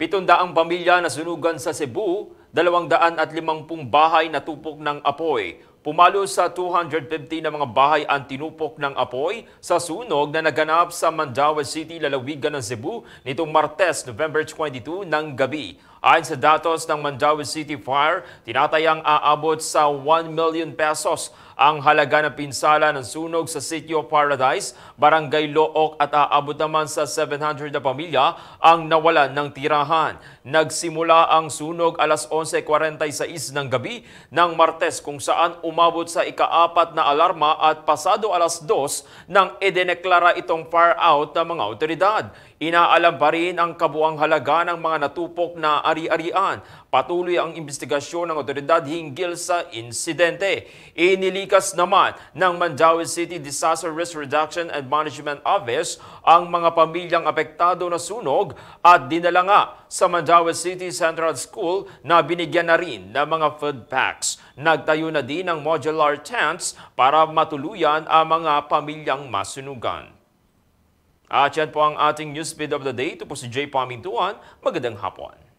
700 pamilya na sunugan sa Cebu, 250 bahay natupok ng apoy, Pumalo sa 250 na mga bahay ang tinupok ng apoy sa sunog na naganap sa Mandawa City, lalawigan ng Cebu nitong Martes, November 22 ng gabi. Ayon sa datos ng Mandawa City Fire, tinatayang aabot sa 1 million pesos ang halaga ng pinsala ng sunog sa Sitio Paradise, Barangay Look at aabot naman sa 700 na pamilya ang nawalan ng tirahan. Nagsimula ang sunog alas 11.46 ng gabi ng Martes kung saan umabot sa ikaapat na alarma at pasado alas dos nang idineklara itong far out ng mga otoridad. Inaalam pa rin ang kabuang halaga ng mga natupok na ari-arian. Patuloy ang investigasyon ng otoridad hinggil sa insidente. Inilikas naman ng Mandawi City Disaster Risk Reduction and Management Office ang mga pamilyang apektado na sunog at dinala nga sa Mandawi City Central School na binigyan na rin ng mga food packs. Nagtayo na din ng modular tents para matuluyan ang mga pamilyang masunugan. At yan po ang ating news newsfeed of the day. Ito po si Jay Pamintuan. Magandang hapon.